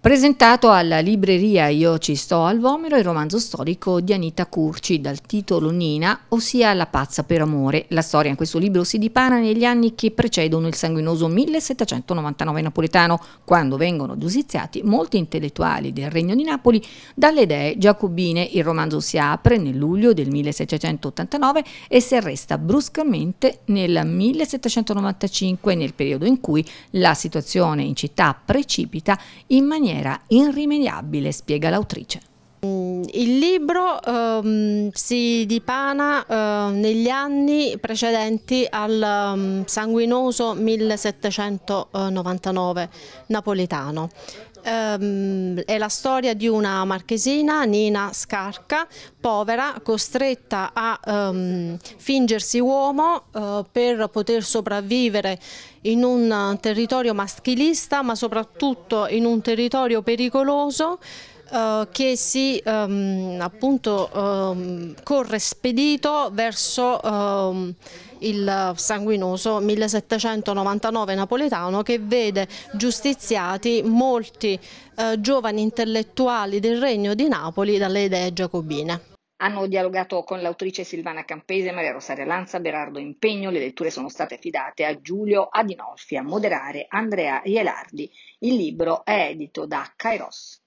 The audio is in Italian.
Presentato alla libreria Io ci sto al Vomero il romanzo storico di Anita Curci dal titolo Nina, ossia La pazza per amore. La storia in questo libro si dipana negli anni che precedono il sanguinoso 1799 napoletano, quando vengono giustiziati molti intellettuali del Regno di Napoli dalle idee giacobine. Il romanzo si apre nel luglio del 1789 e si arresta bruscamente nel 1795, nel periodo in cui la situazione in città precipita in maniera maniera irrimediabile, spiega l'autrice il libro um, si dipana uh, negli anni precedenti al um, sanguinoso 1799 napoletano. Um, è la storia di una marchesina, Nina Scarca, povera, costretta a fingersi uomo uh, per poter sopravvivere in un territorio maschilista, ma soprattutto in un territorio pericoloso eh, che si ehm, appunto ehm, corre spedito verso ehm, il sanguinoso 1799 napoletano che vede giustiziati molti eh, giovani intellettuali del regno di Napoli dalle idee giacobine. Hanno dialogato con l'autrice Silvana Campese, Maria Rosaria Lanza, Berardo Impegno. Le letture sono state affidate a Giulio Adinolfi, a moderare Andrea Ielardi. Il libro è edito da Kairos.